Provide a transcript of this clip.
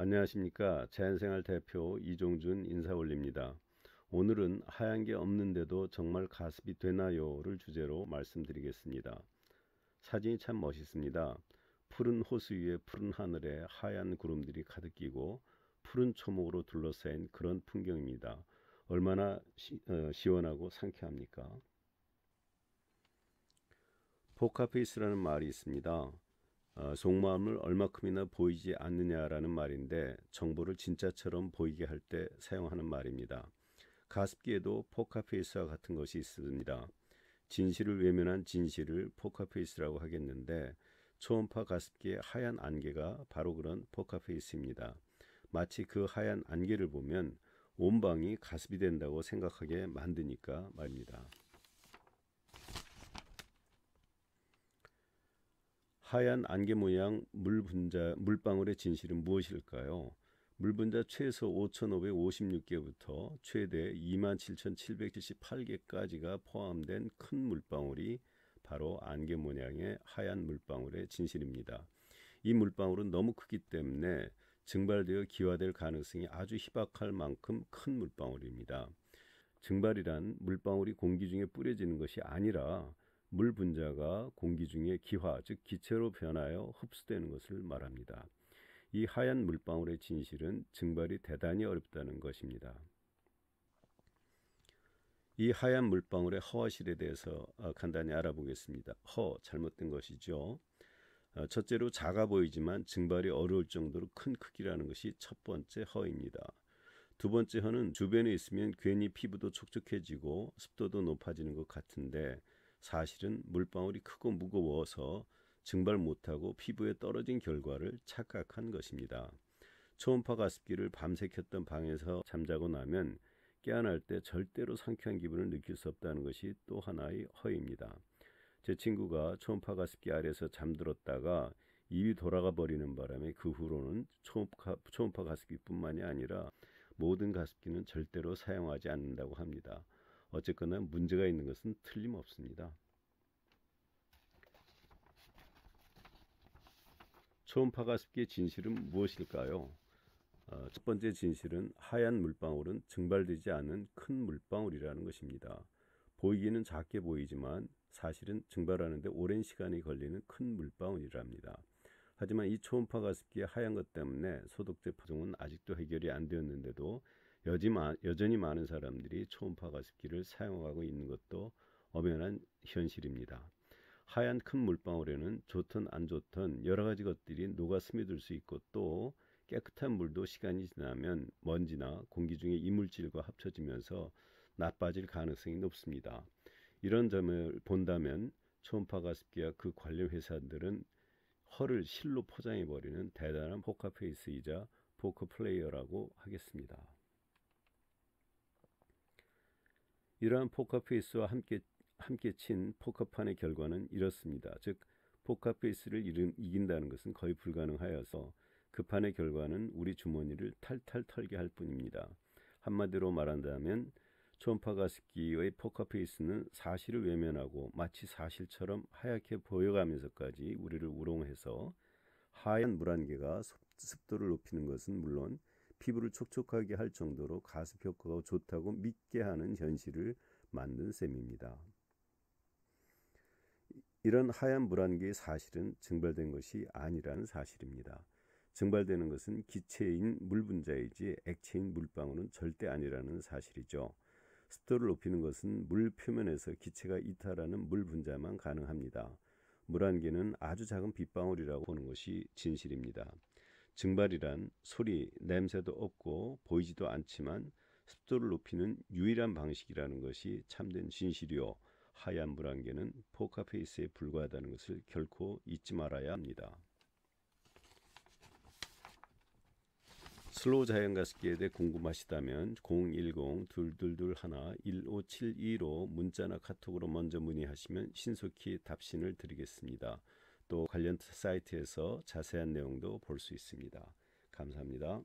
안녕하십니까 자연생활 대표 이종준 인사올립니다 오늘은 하얀 게 없는데도 정말 가습이 되나요? 를 주제로 말씀드리겠습니다. 사진이 참 멋있습니다. 푸른 호수 위에 푸른 하늘에 하얀 구름들이 가득 끼고 푸른 초목으로 둘러싸인 그런 풍경입니다. 얼마나 시, 어, 시원하고 상쾌합니까? 포카페이스라는 말이 있습니다. 어, 속마음을 얼마큼이나 보이지 않느냐라는 말인데 정보를 진짜처럼 보이게 할 때 사용하는 말입니다. 가습기에도 포카페이스와 같은 것이 있습니다. 진실을 외면한 진실을 포카페이스라고 하겠는데 초음파 가습기의 하얀 안개가 바로 그런 포카페이스입니다. 마치 그 하얀 안개를 보면 온 방이 가습이 된다고 생각하게 만드니까 말입니다. 하얀 안개 모양 물 분자 물방울의 진실은 무엇일까요? 물 분자 최소 5,556개부터 최대 27,778개까지가 포함된 큰 물방울이 바로 안개 모양의 하얀 물방울의 진실입니다. 이 물방울은 너무 크기 때문에 증발되어 기화될 가능성이 아주 희박할 만큼 큰 물방울입니다. 증발이란 물방울이 공기 중에 뿌려지는 것이 아니라 물 분자가 공기 중에 기화, 즉 기체로 변하여 흡수되는 것을 말합니다. 이 하얀 물방울의 진실은 증발이 대단히 어렵다는 것입니다. 이 하얀 물방울의 허화실에 대해서 아, 간단히 알아보겠습니다. 허, 잘못된 것이죠. 아, 첫째로 작아 보이지만 증발이 어려울 정도로 큰 크기라는 것이 첫 번째 허입니다. 두 번째 허는 주변에 있으면 괜히 피부도 촉촉해지고 습도도 높아지는 것 같은데 사실은 물방울이 크고 무거워서 증발 못하고 피부에 떨어진 결과를 착각한 것입니다. 초음파 가습기를 밤새 켰던 방에서 잠자고 나면 깨어날 때 절대로 상쾌한 기분을 느낄 수 없다는 것이 또 하나의 허입니다. 제 친구가 초음파 가습기 아래서 잠들었다가 입이 돌아가 버리는 바람에 그 후로는 초음파, 초음파 가습기뿐만이 아니라 모든 가습기는 절대로 사용하지 않는다고 합니다. 어쨌거나 문제가 있는 것은 틀림없습니다. 초음파 가습기의 진실은 무엇일까요? 어, 첫 번째 진실은 하얀 물방울은 증발되지 않은 큰 물방울이라는 것입니다. 보이기는 작게 보이지만 사실은 증발하는데 오랜 시간이 걸리는 큰 물방울이랍니다. 하지만 이 초음파 가습기의 하얀 것 때문에 소독제 파종은 아직도 해결이 안 되었는데도 여지마, 여전히 많은 사람들이 초음파 가습기를 사용하고 있는 것도 엄연한 현실입니다. 하얀 큰 물방울에는 좋든 안 좋든 여러 가지 것들이 녹아 스며들 수 있고 또 깨끗한 물도 시간이 지나면 먼지나 공기 중에 이물질과 합쳐지면서 나빠질 가능성이 높습니다. 이런 점을 본다면 초음파 가습기와 그 관련 회사들은 허를 실로 포장해 버리는 대단한 포카페이스이자 포크 플레이어라고 하겠습니다. 이러한 포카페이스와 함께 함께 친 포카판의 결과는 이렇습니다. 즉 포카페이스를 이긴다는 것은 거의 불가능하여서 그 판의 결과는 우리 주머니를 탈탈 털게 할 뿐입니다. 한마디로 말한다면 초음파가습기의 포카페이스는 사실을 외면하고 마치 사실처럼 하얗게 보여가면서까지 우리를 우롱해서 하얀 물안개가 습도를 높이는 것은 물론 피부를 촉촉하게 할 정도로 가습 효과가 좋다고 믿게 하는 현실을 만든 셈입니다. 이런 하얀 물안개의 사실은 증발된 것이 아니라는 사실입니다. 증발되는 것은 기체인 물 분자이지 액체인 물방울은 절대 아니라는 사실이죠. 습도를 높이는 것은 물 표면에서 기체가 이탈하는 물 분자만 가능합니다. 물안개는 아주 작은 빗방울이라고 보는 것이 진실입니다. 증발이란 소리, 냄새도 없고 보이지도 않지만 습도를 높이는 유일한 방식이라는 것이 참된 진실이요 하얀 물안개는 포카페이스에 불과하다는 것을 결코 잊지 말아야 합니다. 슬로우 자연가습기에 대해 궁금하시다면 010-221-1572로 문자나 카톡으로 먼저 문의하시면 신속히 답신을 드리겠습니다. 또 관련 사이트에서 자세한 내용도 볼 수 있습니다. 감사합니다.